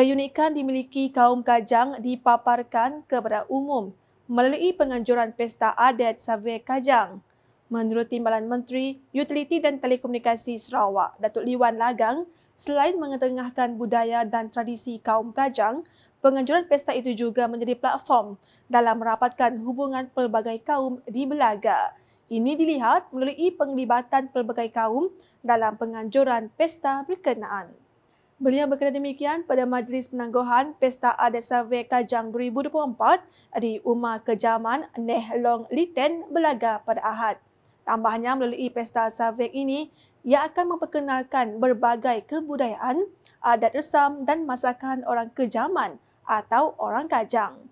Keunikan dimiliki kaum Kajang dipaparkan kepada umum melalui penganjuran Pesta Adat Survey Kajang. Menurut Timbalan Menteri Utiliti dan Telekomunikasi Sarawak, Datuk Liwan Lagang, selain mengetengahkan budaya dan tradisi kaum Kajang, penganjuran pesta itu juga menjadi platform dalam merapatkan hubungan pelbagai kaum di Belaga. Ini dilihat melalui penglibatan pelbagai kaum dalam penganjuran pesta berkenaan. Beliau berkata demikian pada Majlis Penangguhan Pesta Adat Save Kajang 2024 di Umar Kejaman Neh Long Liten Belaga pada Ahad. Tambahnya melalui Pesta Save ini, ia akan memperkenalkan berbagai kebudayaan, adat resam dan masakan orang Kejaman atau orang Kajang.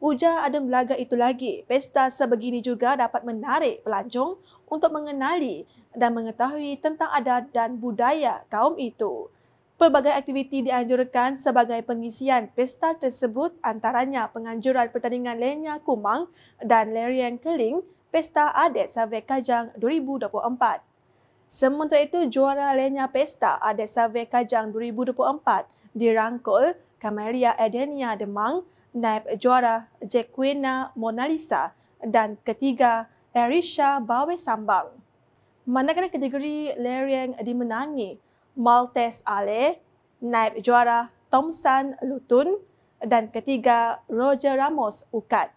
Ujar Adem Belaga itu lagi, pesta sebegini juga dapat menarik pelancong untuk mengenali dan mengetahui tentang adat dan budaya kaum itu. Pelbagai aktiviti dianjurkan sebagai pengisian pesta tersebut antaranya penganjuran pertandingan Lenya Kumang dan Larian Keling Pesta Adet Savek Kajang 2024. Sementara itu, juara Lenya Pesta Adet Savek Kajang 2024 dirangkul Kamelia Edenia Demang, naib juara Jacquina Monalisa dan ketiga Erisha Bawe Sambang. Manakala kategori Larian dimenangi Maltese Ale, naib juara Thompson Lutun dan ketiga Roger Ramos Ukat.